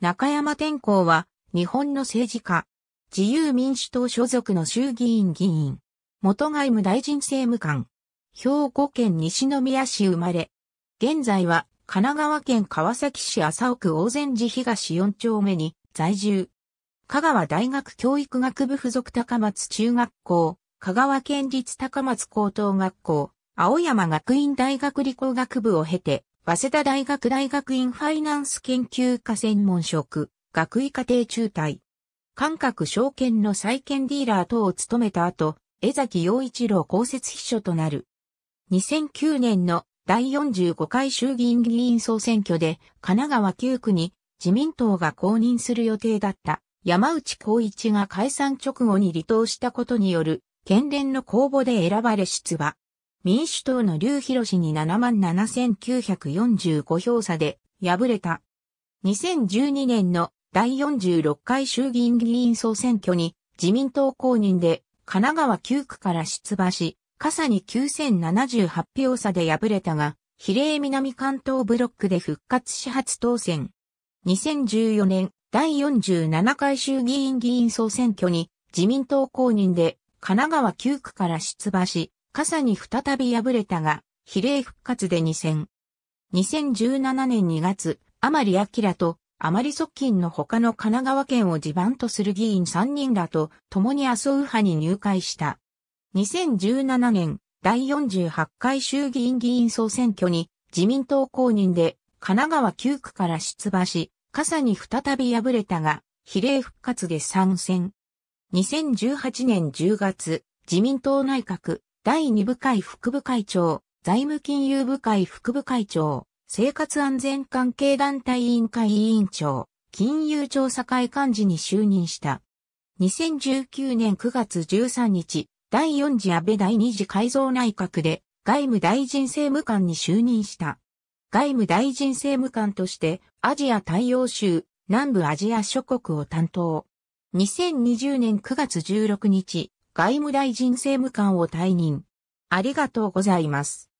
中山天皇は、日本の政治家、自由民主党所属の衆議院議員、元外務大臣政務官、兵庫県西宮市生まれ、現在は神奈川県川崎市麻生区大善寺東四丁目に在住。香川大学教育学部附属高松中学校、香川県立高松高等学校、青山学院大学理工学部を経て、早稲田大学大学院ファイナンス研究科専門職、学位課程中退。韓国証券の債券ディーラー等を務めた後、江崎陽一郎公設秘書となる。2009年の第45回衆議院議員総選挙で、神奈川9区に自民党が公認する予定だった山内光一が解散直後に離党したことによる、県連の公募で選ばれ出馬。民主党の劉博氏に77,945票差で敗れた。2012年の第46回衆議院議員総選挙に自民党公認で神奈川9区から出馬し、傘に9,078票差で敗れたが、比例南関東ブロックで復活し初当選。2014年第47回衆議院議員総選挙に自民党公認で神奈川9区から出馬し、傘に再び敗れたが、比例復活で2戦。2017年2月、甘利明と甘利側近の他の神奈川県を地盤とする議員3人らと共に麻生派に入会した。2017年、第48回衆議院議員総選挙に自民党公認で神奈川9区から出馬し、傘に再び敗れたが、比例復活で参戦。2018年10月、自民党内閣第2部会副部会長、財務金融部会副部会長、生活安全関係団体委員会委員長、金融調査会幹事に就任した。2019年9月13日、第4次安倍第2次改造内閣で外務大臣政務官に就任した。外務大臣政務官としてアジア大洋州、南部アジア諸国を担当。2020年9月16日、外務大臣政務官を退任。ありがとうございます。